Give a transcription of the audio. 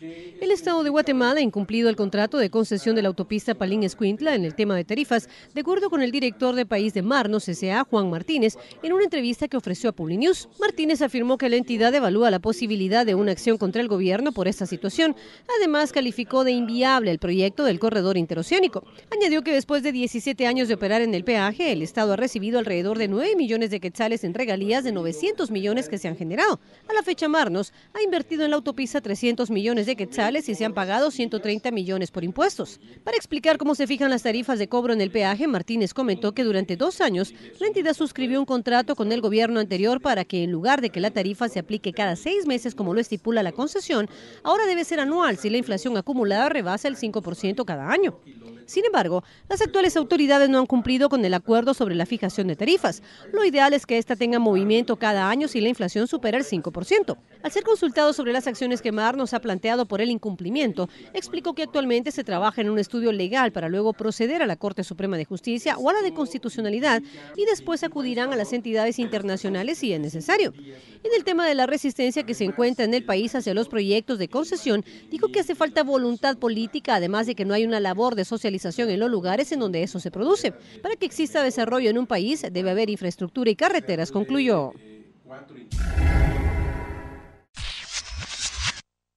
El Estado de Guatemala ha incumplido el contrato de concesión de la autopista Palín-Escuintla en el tema de tarifas, de acuerdo con el director de País de Marnos, S.A., Juan Martínez, en una entrevista que ofreció a News. Martínez afirmó que la entidad evalúa la posibilidad de una acción contra el gobierno por esta situación. Además, calificó de inviable el proyecto del corredor interoceánico. Añadió que después de 17 años de operar en el peaje, el Estado ha recibido alrededor de 9 millones de quetzales en regalías de 900 millones que se han generado. A la fecha, Marnos ha invertido en la autopista 300 millones de que y se han pagado 130 millones por impuestos. Para explicar cómo se fijan las tarifas de cobro en el peaje, Martínez comentó que durante dos años la entidad suscribió un contrato con el gobierno anterior para que en lugar de que la tarifa se aplique cada seis meses como lo estipula la concesión, ahora debe ser anual si la inflación acumulada rebasa el 5% cada año. Sin embargo, las actuales autoridades no han cumplido con el acuerdo sobre la fijación de tarifas. Lo ideal es que esta tenga movimiento cada año si la inflación supera el 5%. Al ser consultado sobre las acciones que MAR nos ha planteado por el incumplimiento. Explicó que actualmente se trabaja en un estudio legal para luego proceder a la Corte Suprema de Justicia o a la de Constitucionalidad y después acudirán a las entidades internacionales si es necesario. En el tema de la resistencia que se encuentra en el país hacia los proyectos de concesión, dijo que hace falta voluntad política, además de que no hay una labor de socialización en los lugares en donde eso se produce. Para que exista desarrollo en un país debe haber infraestructura y carreteras, concluyó.